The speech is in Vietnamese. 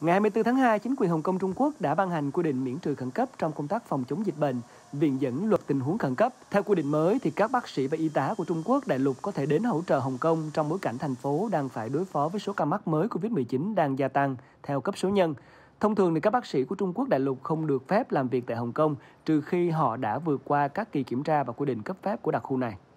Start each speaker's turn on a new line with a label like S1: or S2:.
S1: Ngày 24 tháng 2, chính quyền Hồng Kông Trung Quốc đã ban hành quy định miễn trừ khẩn cấp trong công tác phòng chống dịch bệnh, viện dẫn luật tình huống khẩn cấp. Theo quy định mới thì các bác sĩ và y tá của Trung Quốc đại lục có thể đến hỗ trợ Hồng Kông trong bối cảnh thành phố đang phải đối phó với số ca mắc mới Covid-19 đang gia tăng theo cấp số nhân. Thông thường thì các bác sĩ của Trung Quốc đại lục không được phép làm việc tại Hồng Kông trừ khi họ đã vượt qua các kỳ kiểm tra và quy định cấp phép của đặc khu này.